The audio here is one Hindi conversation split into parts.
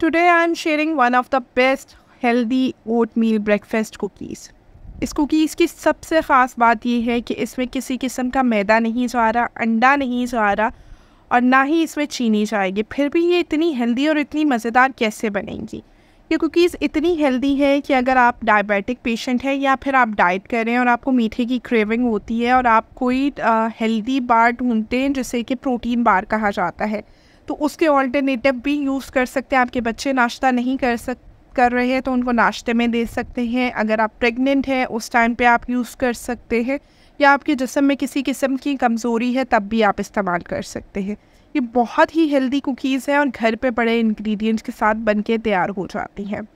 today I am sharing one of the best healthy oat meal breakfast cookies इस कुकीज़ की सबसे ख़ास बात यह है कि इसमें किसी किस्म का मैदा नहीं जा रहा अंडा नहीं जा रहा और ना ही इसमें चीनी जाएगी फिर भी ये इतनी हेल्दी और इतनी मज़ेदार कैसे बनेंगी ये कुकीज़ इतनी हेल्दी है कि अगर आप डायबिटिक पेशेंट हैं या फिर आप डाइट कर रहे हैं और आपको मीठे की क्रेविंग होती है और आप कोई हेल्दी बार ढूंढते हैं जिसे कि प्रोटीन बार कहा जाता है तो उसके ऑल्टरनेटिव भी यूज़ कर सकते हैं आपके बच्चे नाश्ता नहीं कर सक कर रहे हैं तो उनको नाश्ते में दे सकते हैं अगर आप प्रेग्नेंट हैं उस टाइम पे आप यूज़ कर सकते हैं या आपके जिसम में किसी किस्म की कमज़ोरी है तब भी आप इस्तेमाल कर सकते हैं ये बहुत ही हेल्दी कुकीज़ हैं और घर पे बड़े इंग्रेडिएंट्स के साथ बन के तैयार हो जाती हैं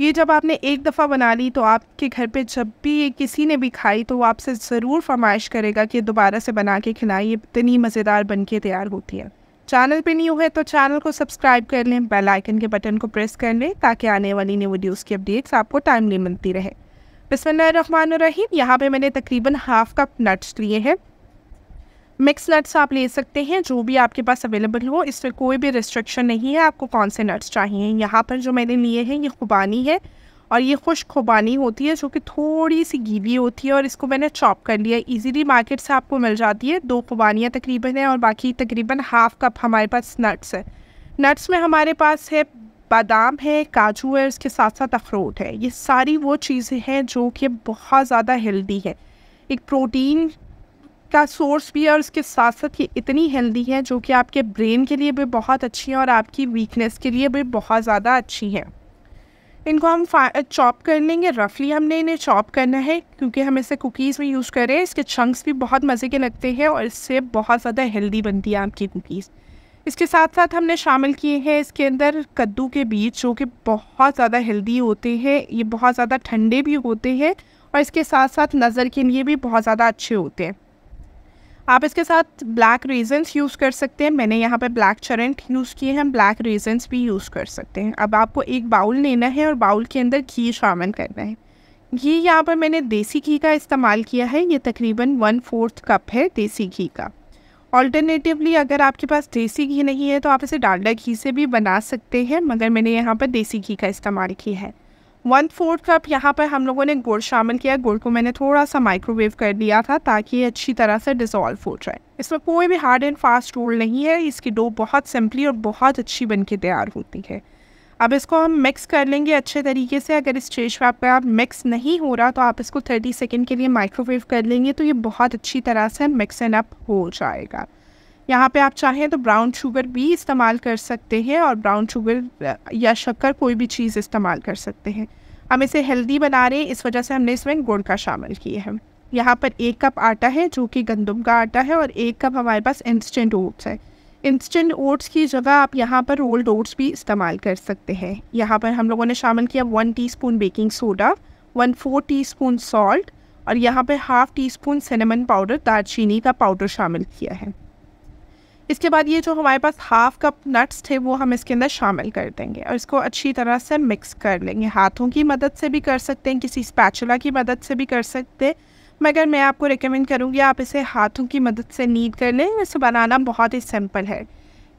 ये जब आपने एक दफ़ा बना ली तो आपके घर पे जब भी ये किसी ने भी खाई तो वो आपसे ज़रूर फरमाइश करेगा कि दोबारा से बना के खिलाएं ये इतनी मज़ेदार बन के तैयार होती है चैनल पे न्यू है तो चैनल को सब्सक्राइब कर लें बेल आइकन के बटन को प्रेस कर लें ताकि आने वाली न्यू वीडियोस की अपडेट्स आपको टाइमली मिलती रहे बिसमीम यहाँ पे मैंने तकरीबन हाफ कप नट्स लिए हैं मिक्स नट्स आप ले सकते हैं जो भी आपके पास अवेलेबल हो इस पर कोई भी रिस्ट्रिक्शन नहीं है आपको कौन से नट्स चाहिए यहाँ पर जो मैंने लिए हैं ये खुबानी है और ये खुश खुबानी होती है जो कि थोड़ी सी गीली होती है और इसको मैंने चॉप कर लिया इजीली मार्केट से आपको मिल जाती है दो खुबानियाँ तकरीबन है और बाकी तकरीबन हाफ़ कप हमारे पास नट्स है नट्स में हमारे पास है बादाम है काजू है उसके साथ साथ अखरोट है ये सारी वो चीज़ें हैं जो कि बहुत ज़्यादा हेल्दी है एक प्रोटीन का सोर्स भी है और उसके साथ साथ ये इतनी हेल्दी है जो कि आपके ब्रेन के लिए भी बहुत अच्छी है और आपकी वीकनेस के लिए भी बहुत ज़्यादा अच्छी है इनको हम चॉप कर लेंगे रफली हमने इन्हें चॉप करना है क्योंकि हम इसे कुकीज़ में यूज़ करें इसके चंक्स भी बहुत मज़े के लगते हैं और इससे बहुत ज़्यादा हेल्दी बनती है आपकी कुकीज़ इसके साथ साथ हमने शामिल किए हैं इसके अंदर कद्दू के बीज जो कि बहुत ज़्यादा हेल्दी होते हैं ये बहुत ज़्यादा ठंडे भी होते हैं और इसके साथ साथ नज़र के लिए भी बहुत ज़्यादा अच्छे होते हैं आप इसके साथ ब्लैक रीजन्स यूज़ कर सकते हैं मैंने यहाँ पे ब्लैक चरंट यूज़ किए हैं ब्लैक रीजन्स भी यूज़ कर सकते हैं अब आपको एक बाउल लेना है और बाउल के अंदर घी शामिल करना है घी यहाँ पर मैंने देसी घी का इस्तेमाल किया है ये तकरीबन वन फोर्थ कप है देसी घी का ऑल्टरनेटिवली अगर आपके पास देसी घी नहीं है तो आप इसे डालडा घी से भी बना सकते हैं मगर मैंने यहाँ पर देसी घी का इस्तेमाल किया है वन फोर्थ कप यहाँ पर हम लोगों ने गुड़ शामिल किया गुड़ को मैंने थोड़ा सा माइक्रोवेव कर दिया था ताकि ये अच्छी तरह से डिसॉल्व हो जाए इसमें कोई भी हार्ड एंड फास्ट रोल नहीं है इसकी डो बहुत सिंपली और बहुत अच्छी बन के तैयार होती है अब इसको हम मिक्स कर लेंगे अच्छे तरीके से अगर इस स्टेज पर आपका आप मिक्स नहीं हो रहा तो आप इसको 30 सेकेंड के लिए माइक्रोवेव कर लेंगे तो ये बहुत अच्छी तरह से मिक्स एंड अप हो जाएगा यहाँ पे आप चाहें तो ब्राउन शुगर भी इस्तेमाल कर सकते हैं और ब्राउन शुगर uh, या शक्कर कोई भी चीज़ इस्तेमाल कर सकते हैं हम इसे हेल्दी बना रहे हैं इस वजह से हमने इसमें गुड़ का शामिल किया है यहाँ पर एक कप आटा है जो कि गंदम का आटा है और एक कप हमारे पास इंस्टेंट ओट्स है इंस्टेंट ओट्स की जगह आप यहाँ पर रोल्ड ओट्स भी इस्तेमाल कर सकते हैं यहाँ पर हम लोगों ने शामिल किया one t baking soda one four t salt और यहाँ पर half teaspoon cinnamon powder दालचीनी का पाउडर शामिल किया है इसके बाद ये जो हमारे पास हाफ कप नट्स थे वो हम इसके अंदर शामिल कर देंगे और इसको अच्छी तरह से मिक्स कर लेंगे हाथों की मदद से भी कर सकते हैं किसी स्पैचुला की मदद से भी कर सकते हैं मगर मैं आपको रिकमेंड करूँगी आप इसे हाथों की मदद से नीड कर लें इसे बनाना बहुत ही सिंपल है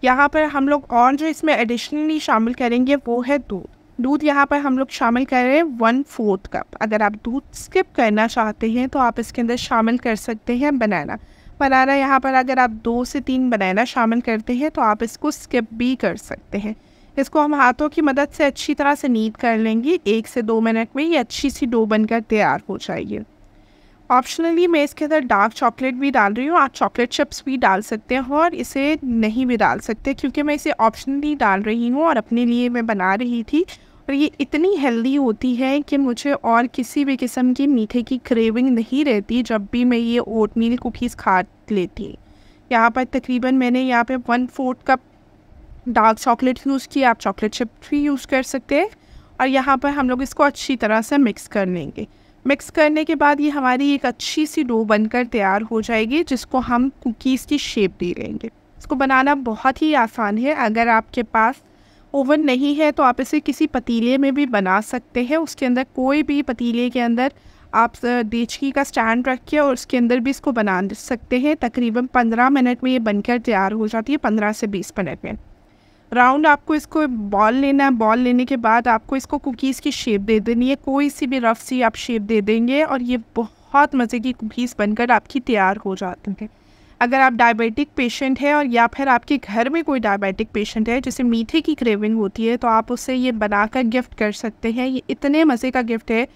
यहाँ पर हम लोग और जो इसमें एडिशनली शामिल करेंगे वो है दूध दूध यहाँ पर हम लोग शामिल कर रहे हैं वन फोर्थ कप अगर आप दूध स्किप करना चाहते हैं तो आप इसके अंदर शामिल कर सकते हैं बनाना बनाना यहाँ पर अगर आप दो से तीन बनाना शामिल करते हैं तो आप इसको स्किप भी कर सकते हैं इसको हम हाथों की मदद से अच्छी तरह से नीट कर लेंगे एक से दो मिनट में ये अच्छी सी डो बनकर तैयार हो जाएगी ऑप्शनली मैं इसके अंदर डार्क चॉकलेट भी डाल रही हूँ आप चॉकलेट चिप्स भी डाल सकते हैं और इसे नहीं भी डाल सकते क्योंकि मैं इसे ऑप्शनली डाल रही हूँ और अपने लिए मैं बना रही थी पर ये इतनी हेल्दी होती है कि मुझे और किसी भी किस्म की मीठे की क्रेविंग नहीं रहती जब भी मैं ये ओट मील कुकीज़ खा लेती यहाँ पर तकरीबन मैंने यहाँ पे one fourth cup dark chocolate use किया आप चॉकलेट चिप भी यूज़ कर सकते हैं और यहाँ पर हम लोग इसको अच्छी तरह से मिक्स कर लेंगे मिक्स करने के बाद ये हमारी एक अच्छी सी डो बनकर तैयार हो जाएगी जिसको हम कुकीज़ की शेप दे लेंगे इसको बनाना बहुत ही आसान है अगर आपके पास ओवन नहीं है तो आप इसे किसी पतीले में भी बना सकते हैं उसके अंदर कोई भी पतीले के अंदर आप देचकी का स्टैंड रख के और उसके अंदर भी इसको बना सकते हैं तकरीबन पंद्रह मिनट में ये बनकर तैयार हो जाती है पंद्रह से बीस मिनट में राउंड आपको इसको बॉल लेना है बॉल लेने के बाद आपको इसको कुकीज़ की शेप दे देनी है कोई सी भी रफ सी आप शेप दे देंगे और ये बहुत मज़े की कुकीज़ बनकर आपकी तैयार हो जाती है अगर आप डायबिटिक पेशेंट है और या फिर आपके घर में कोई डायबिटिक पेशेंट है जिसे मीठे की क्रेविंग होती है तो आप उसे ये बनाकर गिफ्ट कर सकते हैं ये इतने मज़े का गिफ्ट है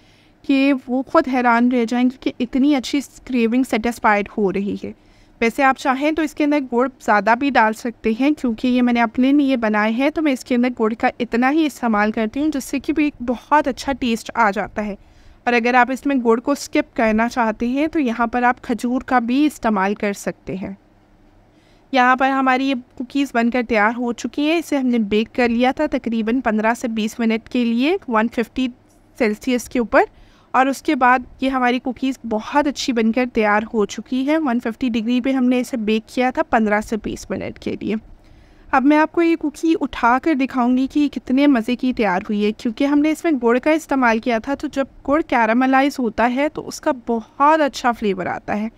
कि वो खुद हैरान रह जाएंगे कि इतनी अच्छी क्रेविंग सेटिस्फाइड हो रही है वैसे आप चाहें तो इसके अंदर गुड़ ज़्यादा भी डाल सकते हैं क्योंकि ये मैंने अपने लिए बनाए हैं तो मैं इसके अंदर गुड़ का इतना ही इस्तेमाल करती हूँ जिससे कि भी बहुत अच्छा टेस्ट आ जाता है और अगर आप इसमें गुड़ को स्किप करना चाहते हैं तो यहाँ पर आप खजूर का भी इस्तेमाल कर सकते हैं यहाँ पर हमारी ये कुकीज़ बनकर तैयार हो चुकी हैं इसे हमने बेक कर लिया था तकरीबन 15 से 20 मिनट के लिए 150 सेल्सियस के ऊपर और उसके बाद ये हमारी कुकीज़ बहुत अच्छी बनकर तैयार हो चुकी है 150 डिग्री पे हमने इसे बेक किया था 15 से 20 मिनट के लिए अब मैं आपको ये कुकी उठा कर दिखाऊंगी कि कितने मज़े की तैयार हुई है क्योंकि हमने इसमें गुड़ का इस्तेमाल किया था तो जब गुड़ कैरामलाइज होता है तो उसका बहुत अच्छा फ्लेवर आता है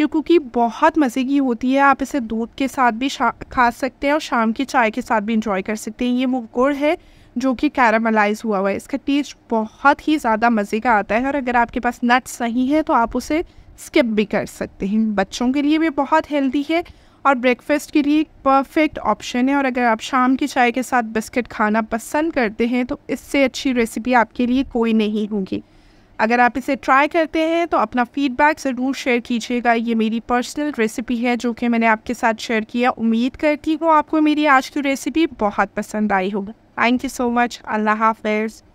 ये कुकी बहुत मज़े की होती है आप इसे दूध के साथ भी खा सकते हैं और शाम की चाय के साथ भी इंजॉय कर सकते हैं ये वो गुड़ है जो कि कैरामलाइज हुआ हुआ है इसका टेस्ट बहुत ही ज़्यादा मज़े का आता है और अगर आपके पास नट्स नहीं है तो आप उसे स्किप भी कर सकते हैं बच्चों के लिए भी बहुत हेल्दी है और ब्रेकफास्ट के लिए एक परफेक्ट ऑप्शन है और अगर आप शाम की चाय के साथ बिस्किट खाना पसंद करते हैं तो इससे अच्छी रेसिपी आपके लिए कोई नहीं होगी अगर आप इसे ट्राई करते हैं तो अपना फीडबैक ज़रूर शेयर कीजिएगा ये मेरी पर्सनल रेसिपी है जो कि मैंने आपके साथ शेयर किया उम्मीद करती हूँ आपको मेरी आज की रेसिपी बहुत पसंद आई होगी थैंक यू सो मच अल्लाह हाफिज़